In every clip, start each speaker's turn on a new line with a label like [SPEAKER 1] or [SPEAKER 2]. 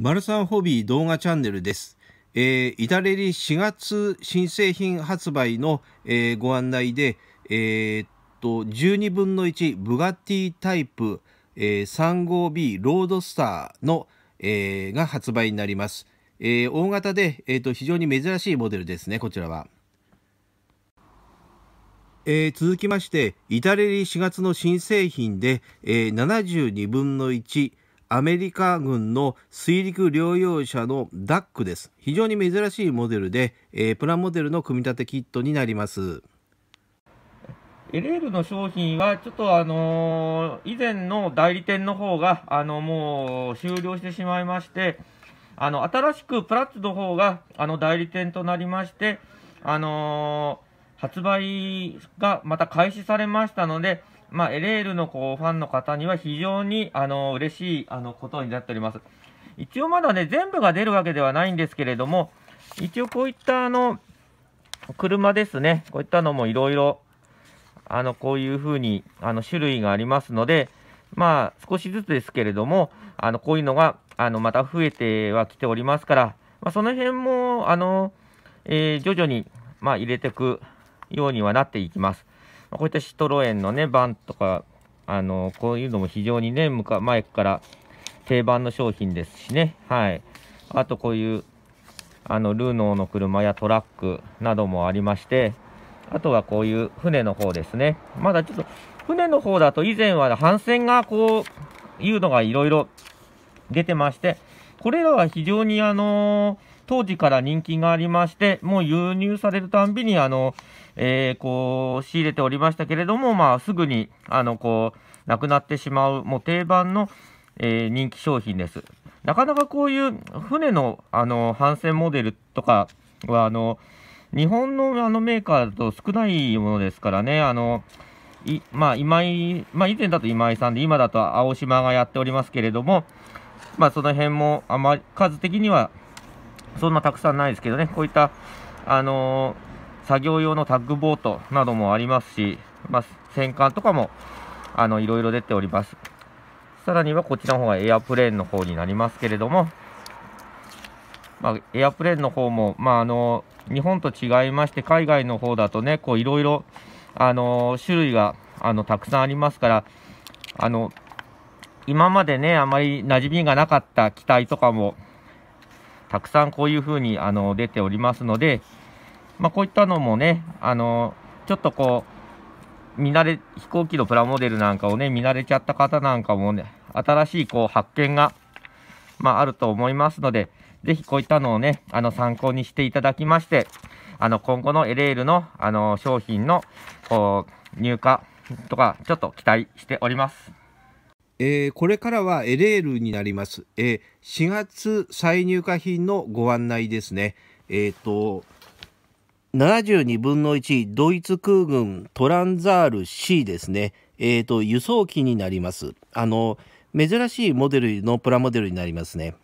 [SPEAKER 1] マルサンホビー動画チャンネルです。えー、タレリ
[SPEAKER 2] 4月新製品発売の、えー、ご案内で、えー、っと、12分の1ブガティタイプ、えー、35B ロードスターの、えー、が発売になります。えー、大型で、えーと、と非常に珍しいモデルですね、こちらは。えー、続きまして、イタレリ4月の新製品で、えー、72分の1、アメリカ軍の水陸両用車のダックです。非常に珍しいモデルで、えー、プラモデルの組み立てキットになります。
[SPEAKER 1] LL の商品は、ちょっとあのー、以前の代理店の方が、あの、もう終了してしまいまして、あの、新しくプラッツの方が、あの、代理店となりまして、あのー、発売がまた開始されましたので、まあ、エレールのこうファンの方には非常にあの嬉しいあのことになっております。一応まだね、全部が出るわけではないんですけれども、一応こういったあの車ですね、こういったのもいろいろ、あのこういうふうにあの種類がありますので、まあ、少しずつですけれども、あのこういうのがあのまた増えてはきておりますから、まあ、その辺もあの、えー、徐々に、まあ、入れていくようにはなっていきます。こういったシトロエンのね、バンとか、あの、こういうのも非常にね、前から定番の商品ですしね。はい。あとこういう、あの、ルーノーの車やトラックなどもありまして、あとはこういう船の方ですね。まだちょっと、船の方だと以前は帆船がこう、いうのがいろいろ出てまして、これらは非常にあのー、当時から人気がありまして、もう輸入されるたんびにあのー、えー、こう仕入れておりましたけれども、まあ、すぐにあのこうなくなってしまうもう定番の、えー、人気商品です。なかなかこういう船のあの帆船モデルとかはあの日本のあのメーカーだと少ないものですからね。あのいまあ、今井、まあ、以前だと今井さんで、今だと青島がやっておりますけれども、まあ、その辺もあまり数的にはそんなたくさんないですけどね、こういった、あのー作業用のタッグボートなどもありますし、まあ、戦艦とかもあのいろいろ出ております。さらにはこちらの方がエアプレーンの方になりますけれども、まあ、エアプレーンの方も、まあ、あの日本と違いまして海外の方だとねいろいろあの種類があのたくさんありますからあの今までねあまり馴染みがなかった機体とかもたくさんこういうふうにあの出ておりますので、まあ、こういったのもね、あのちょっとこう、見慣れ、飛行機のプラモデルなんかをね、見慣れちゃった方なんかもね、新しいこう発見が、まあ、あると思いますので、是非こういったのをね、あの、参考にしていただきまして、あの、今後のエレールの、あの、商品の、こう、入荷とか、ちょっと期待しております。え
[SPEAKER 2] ー、これからはエレールになります。えー、4月再入荷品のご案内ですね。えっ、と、72分の1ドイツ空軍トランザール C ですね、えーと、輸送機になりますあの珍しいモデルのプラモデルになりますね、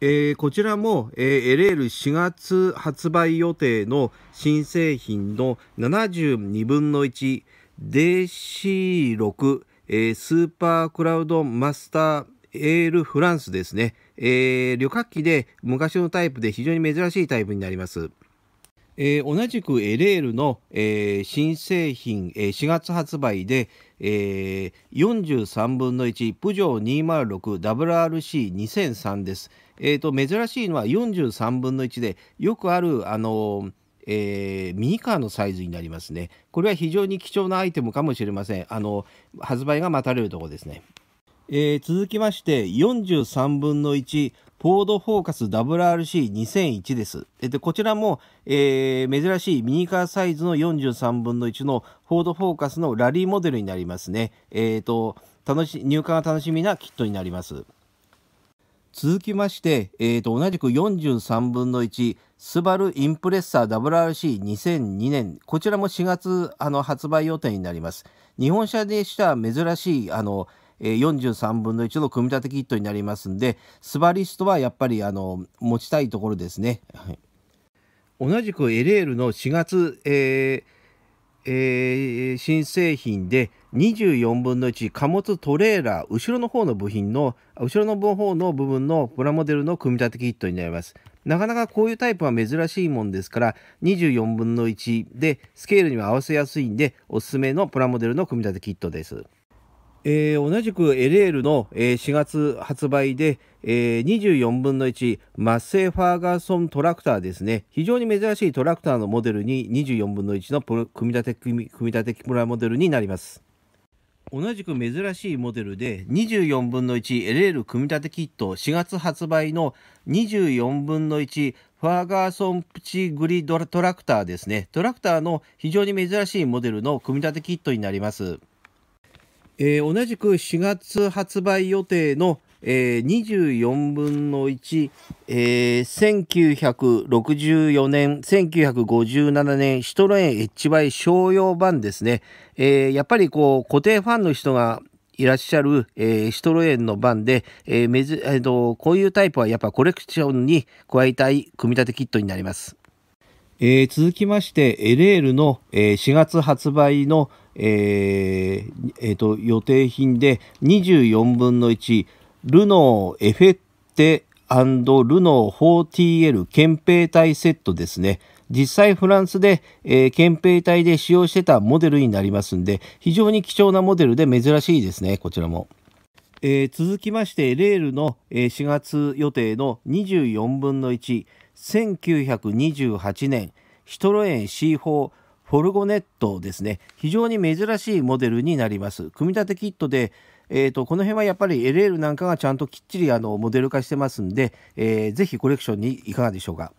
[SPEAKER 2] えー、こちらも、えー、LL4 月発売予定の新製品の72分の 1DC6、えー、スーパークラウドマスターエールフランスですね、えー、旅客機で昔のタイプで非常に珍しいタイプになります。えー、同じくエレールの、えー、新製品、えー、4月発売で、えー、43分の1プジョー 206WRC2003 です、えーと、珍しいのは43分の1でよくある、あのーえー、ミニカーのサイズになりますね。これは非常に貴重なアイテムかもしれません。あの発売が待たれるところですね。えー、続きまして43分の1フォードフォーカス WRC2001 です。で、こちらも、えー、珍しいミニカーサイズの43分の1のフォードフォーカスのラリーモデルになりますね。えっ、ー、と、楽し、入荷が楽しみなキットになります。続きまして、えー、と同じく43分の1スバルインプレッサー WRC2002 年こちらも4月あの発売予定になります日本車でした珍しいあの、43分の1の組み立てキットになりますんでスバリストはやっぱりあの持ちたいところですね。同じくエレールの4月、えーえー、新製品で24分の1貨物トレーラー後ろの方の部品の後ろの方の部分のプラモデルの組み立てキットになりますなかなかこういうタイプは珍しいもんですから24分の1でスケールには合わせやすいんでおすすめのプラモデルの組み立てキットですえー、同じく LL の、えー、4月発売で、えー、24分の1マッセイ・ファーガーソントラクターですね非常に珍しいトラクターのモデルに24分の1の組み立て組み立てプモデルになります同じく珍しいモデルで24分の1 l l 組み立てキット4月発売の24分の1ファーガーソンプチグリドラトラクターですねトラクターの非常に珍しいモデルの組み立てキットになりますえー、同じく4月発売予定の、えー、24分の1、えー、1964年、1957年、シトロエン HY 商用版ですね。えー、やっぱりこう、固定ファンの人がいらっしゃる、えー、シトロエンの版で、えーめずえーと、こういうタイプはやっぱコレクションに加えたい組み立てキットになります。えー、続きまして、エレールの、えー、4月発売の、えーえーと予定品で24分の1、ルノーエフェッテルノー 4TL 憲兵隊セットですね。実際フランスで、えー、憲兵隊で使用してたモデルになりますんで、非常に貴重なモデルで珍しいですね、こちらも。えー、続きまして、レールの、えー、4月予定の24分の1、1928年シトロエン C4 フォルゴネットですね非常に珍しいモデルになります組み立てキットでえーと、この辺はやっぱり LL なんかがちゃんときっちりあのモデル化してますんで、えー、ぜひコレクションにいかがでしょうか、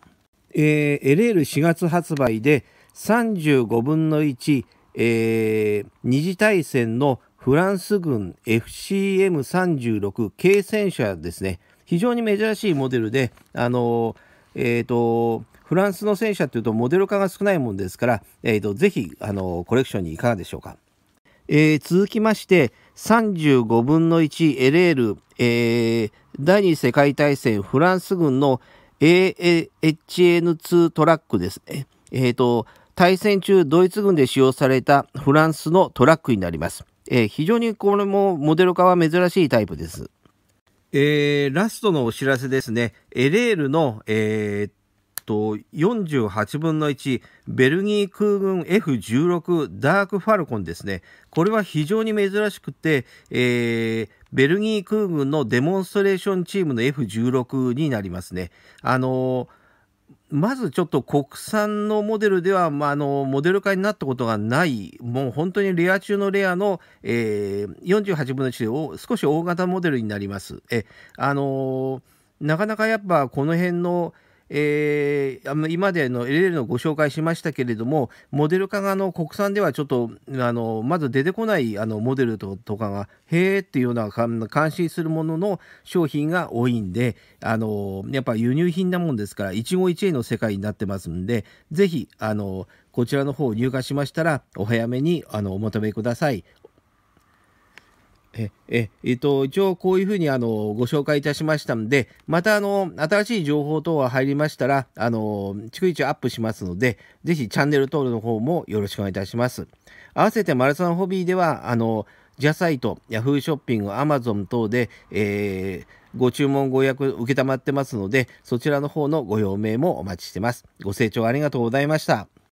[SPEAKER 2] えー、LL4 月発売で35分の1、えー、二次大戦のフランス軍 FCM36 軽戦車ですね非常に珍しいモデルであのーえーと、フランスの戦車というとモデル化が少ないものですから、えーと、ぜひあのコレクションにいかがでしょうか。えー、続きまして35分の 1LL、えー、第二次世界大戦フランス軍の AHN2 トラックですね。えーと、と対戦中ドイツ軍で使用されたフランスのトラックになります。えー、非常にこれもモデル化は珍しいタイプです。えー、ラストのお知らせですね。エレールの、えー、っと、48分の1、ベルギー空軍 F16 ダークファルコンですね。これは非常に珍しくて、えー、ベルギー空軍のデモンストレーションチームの F16 になりますね。あのーまずちょっと国産のモデルでは、まあ、あのモデル化になったことがないもう本当にレア中のレアの、えー、48分の1を少し大型モデルになります。えあのー、なかなかやっぱこの辺の、えー、あの今までの LL のご紹介しましたけれどもモデル化があの国産ではちょっとあのまず出てこないあのモデルとかがへえっていうような関心するものの商品が多いんであのやっぱ輸入品なもんですから一期一会の世界になってますんで是非あのこちらの方入荷しましたらお早めにあのお求めください。え、え、えっと、一応こういうふうにあの、ご紹介いたしましたので、またあの、新しい情報等が入りましたら、あの、逐一アップしますので、ぜひチャンネル登録の方もよろしくお願いいたします。合わせてマルサンホビーでは、あの、ジャサイト、ヤフーショッピング、アマゾン等で、えー、ご注文ご予約承ってますので、そちらの方のご表明もお待ちしてます。ご清聴ありがとうございました。